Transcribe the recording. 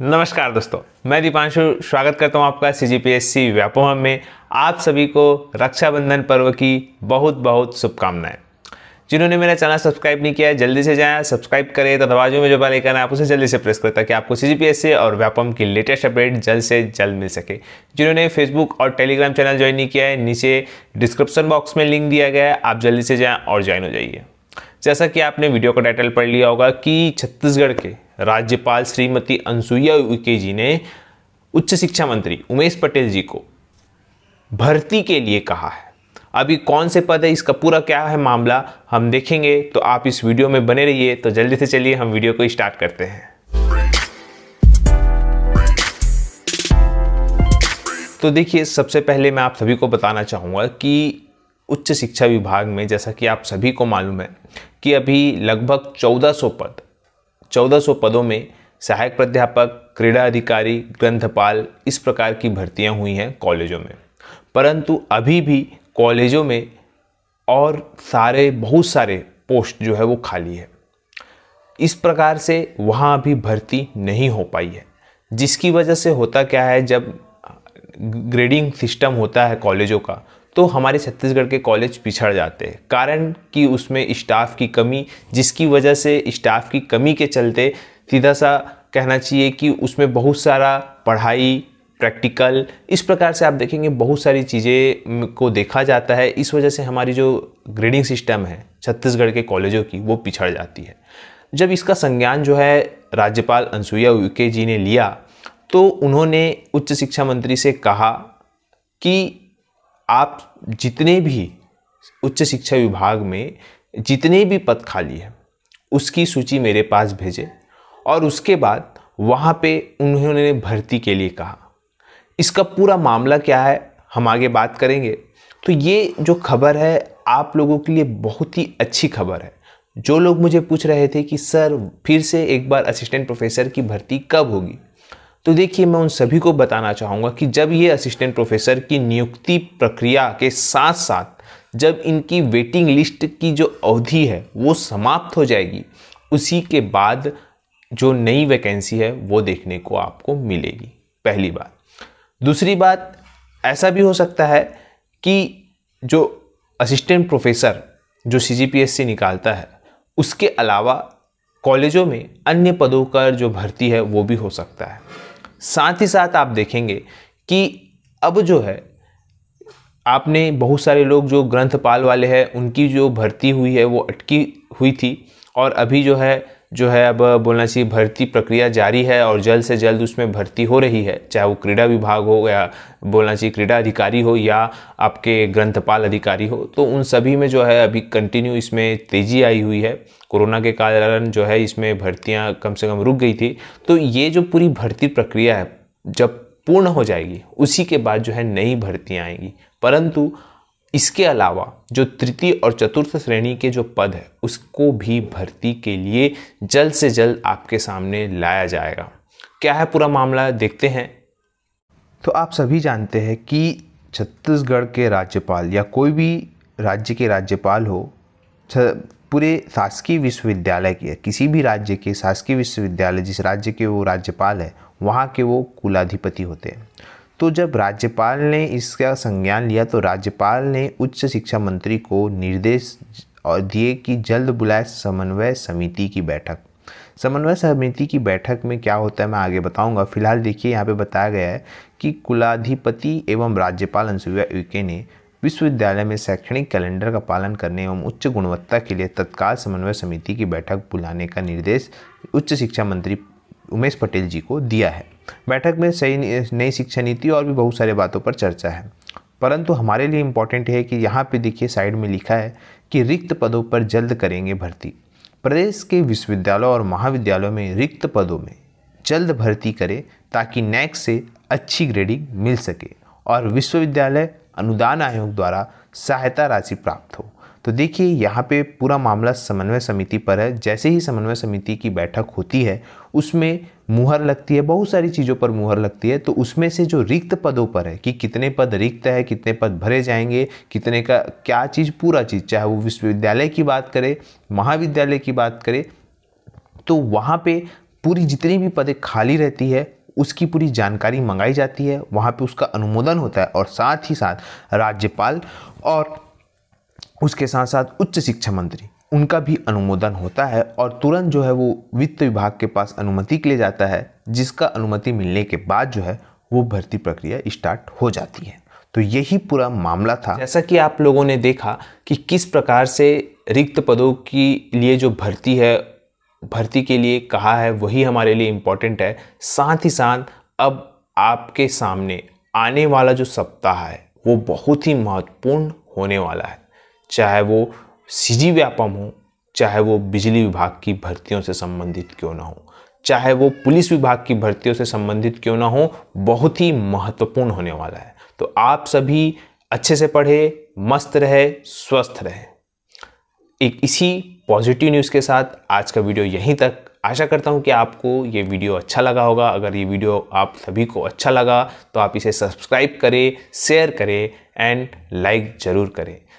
नमस्कार दोस्तों मैं दीपांशु स्वागत करता हूं आपका सी जी पी एस सी व्यापोहम में आप सभी को रक्षाबंधन पर्व की बहुत बहुत शुभकामनाएं जिन्होंने मेरा चैनल सब्सक्राइब नहीं किया है जल्दी से जाएं सब्सक्राइब करें तो दवाजों में जो बेल आइकन है आप उसे जल्दी से प्रेस करें ताकि आपको सी जी पी एस सी और व्यापम की लेटेस्ट अपडेट जल्द से जल्द मिल सके जिन्होंने फेसबुक और टेलीग्राम चैनल ज्वाइन नहीं किया है नीचे डिस्क्रिप्शन बॉक्स में लिंक दिया गया है आप जल्दी से जाएँ और ज्वाइन हो जाइए जैसा कि आपने वीडियो का टाइटल पढ़ लिया होगा कि छत्तीसगढ़ के राज्यपाल श्रीमती अनसुईया उइके जी ने उच्च शिक्षा मंत्री उमेश पटेल जी को भर्ती के लिए कहा है अभी कौन से पद है इसका पूरा क्या है मामला हम देखेंगे तो आप इस वीडियो में बने रहिए तो जल्दी से चलिए हम वीडियो को स्टार्ट करते हैं तो देखिए सबसे पहले मैं आप सभी को बताना चाहूँगा कि उच्च शिक्षा विभाग में जैसा कि आप सभी को मालूम है कि अभी लगभग 1400 पद 1400 पदों में सहायक प्राध्यापक क्रीड़ा अधिकारी ग्रंथपाल इस प्रकार की भर्तियां हुई हैं कॉलेजों में परंतु अभी भी कॉलेजों में और सारे बहुत सारे पोस्ट जो है वो खाली है इस प्रकार से वहाँ अभी भर्ती नहीं हो पाई है जिसकी वजह से होता क्या है जब ग्रेडिंग सिस्टम होता है कॉलेजों का तो हमारे छत्तीसगढ़ के कॉलेज पिछड़ जाते हैं कारण कि उसमें स्टाफ की कमी जिसकी वजह से स्टाफ की कमी के चलते सीधा सा कहना चाहिए कि उसमें बहुत सारा पढ़ाई प्रैक्टिकल इस प्रकार से आप देखेंगे बहुत सारी चीज़ें को देखा जाता है इस वजह से हमारी जो ग्रेडिंग सिस्टम है छत्तीसगढ़ के कॉलेजों की वो पिछड़ जाती है जब इसका संज्ञान जो है राज्यपाल अनुसुईया उइके जी ने लिया तो उन्होंने उच्च शिक्षा मंत्री से कहा कि आप जितने भी उच्च शिक्षा विभाग में जितने भी पद खाली है उसकी सूची मेरे पास भेजे और उसके बाद वहाँ पे उन्होंने भर्ती के लिए कहा इसका पूरा मामला क्या है हम आगे बात करेंगे तो ये जो खबर है आप लोगों के लिए बहुत ही अच्छी खबर है जो लोग मुझे पूछ रहे थे कि सर फिर से एक बार असिस्टेंट प्रोफेसर की भर्ती कब होगी तो देखिए मैं उन सभी को बताना चाहूँगा कि जब ये असिस्टेंट प्रोफेसर की नियुक्ति प्रक्रिया के साथ साथ जब इनकी वेटिंग लिस्ट की जो अवधि है वो समाप्त हो जाएगी उसी के बाद जो नई वैकेंसी है वो देखने को आपको मिलेगी पहली बात दूसरी बात ऐसा भी हो सकता है कि जो असिस्टेंट प्रोफेसर जो सी से निकालता है उसके अलावा कॉलेजों में अन्य पदों का जो भर्ती है वो भी हो सकता है साथ ही साथ आप देखेंगे कि अब जो है आपने बहुत सारे लोग जो ग्रंथपाल वाले हैं उनकी जो भर्ती हुई है वो अटकी हुई थी और अभी जो है जो है अब बोलना चाहिए भर्ती प्रक्रिया जारी है और जल्द से जल्द उसमें भर्ती हो रही है चाहे वो क्रीड़ा विभाग हो या बोलना चाहिए क्रीड़ा अधिकारी हो या आपके ग्रंथपाल अधिकारी हो तो उन सभी में जो है अभी कंटिन्यू इसमें तेज़ी आई हुई है कोरोना के कारण जो है इसमें भर्तियाँ कम से कम रुक गई थी तो ये जो पूरी भर्ती प्रक्रिया है जब पूर्ण हो जाएगी उसी के बाद जो है नई भर्तियाँ आएंगी परंतु इसके अलावा जो तृतीय और चतुर्थ श्रेणी के जो पद है उसको भी भर्ती के लिए जल्द से जल्द आपके सामने लाया जाएगा क्या है पूरा मामला देखते हैं तो आप सभी जानते हैं कि छत्तीसगढ़ के राज्यपाल या कोई भी राज्य के राज्यपाल हो पूरे शासकीय विश्वविद्यालय के किसी भी राज्य के शासकीय विश्वविद्यालय जिस राज्य के वो राज्यपाल है वहाँ के वो कुलाधिपति होते हैं तो जब राज्यपाल ने इसका संज्ञान लिया तो राज्यपाल ने उच्च शिक्षा मंत्री को निर्देश और दिए कि जल्द बुलाए समन्वय समिति की बैठक समन्वय समिति की बैठक में क्या होता है मैं आगे बताऊंगा फिलहाल देखिए यहाँ पे बताया गया है कि कुलाधिपति एवं राज्यपाल अनुसुईया उइके ने विश्वविद्यालय में शैक्षणिक कैलेंडर का पालन करने एवं उच्च गुणवत्ता के लिए तत्काल समन्वय समिति की बैठक बुलाने का निर्देश उच्च शिक्षा मंत्री उमेश पटेल जी को दिया है बैठक में सही नई शिक्षा नीति और भी बहुत सारे बातों पर चर्चा है परंतु हमारे लिए इम्पॉर्टेंट है कि यहाँ पे देखिए साइड में लिखा है कि रिक्त पदों पर जल्द करेंगे भर्ती प्रदेश के विश्वविद्यालयों और महाविद्यालयों में रिक्त पदों में जल्द भर्ती करें ताकि नैक से अच्छी ग्रेडिंग मिल सके और विश्वविद्यालय अनुदान आयोग द्वारा सहायता राशि प्राप्त हो तो देखिए यहाँ पे पूरा मामला समन्वय समिति पर है जैसे ही समन्वय समिति की बैठक होती है उसमें मुहर लगती है बहुत सारी चीज़ों पर मुहर लगती है तो उसमें से जो रिक्त पदों पर है कि कितने पद रिक्त है कितने पद भरे जाएंगे कितने का क्या चीज़ पूरा चीज़ चाहे वो विश्वविद्यालय की बात करें महाविद्यालय की बात करें तो वहाँ पर पूरी जितनी भी पदें खाली रहती है उसकी पूरी जानकारी मंगाई जाती है वहाँ पे उसका अनुमोदन होता है और साथ ही साथ राज्यपाल और उसके साथ साथ उच्च शिक्षा मंत्री उनका भी अनुमोदन होता है और तुरंत जो है वो वित्त विभाग के पास अनुमति के लिए जाता है जिसका अनुमति मिलने के बाद जो है वो भर्ती प्रक्रिया स्टार्ट हो जाती है तो यही पूरा मामला था जैसा कि आप लोगों ने देखा कि किस प्रकार से रिक्त पदों की लिए जो भर्ती है भर्ती के लिए कहा है वही हमारे लिए इम्पॉर्टेंट है साथ ही साथ अब आपके सामने आने वाला जो सप्ताह है वो बहुत ही महत्वपूर्ण होने वाला है चाहे वो सीजी व्यापम हो चाहे वो बिजली विभाग की भर्तियों से संबंधित क्यों ना हो चाहे वो पुलिस विभाग की भर्तियों से संबंधित क्यों ना हो बहुत ही महत्वपूर्ण होने वाला है तो आप सभी अच्छे से पढ़े मस्त रहे स्वस्थ रहे एक इसी पॉजिटिव न्यूज़ के साथ आज का वीडियो यहीं तक आशा करता हूँ कि आपको ये वीडियो अच्छा लगा होगा अगर ये वीडियो आप सभी को अच्छा लगा तो आप इसे सब्सक्राइब करें शेयर करें एंड लाइक ज़रूर करें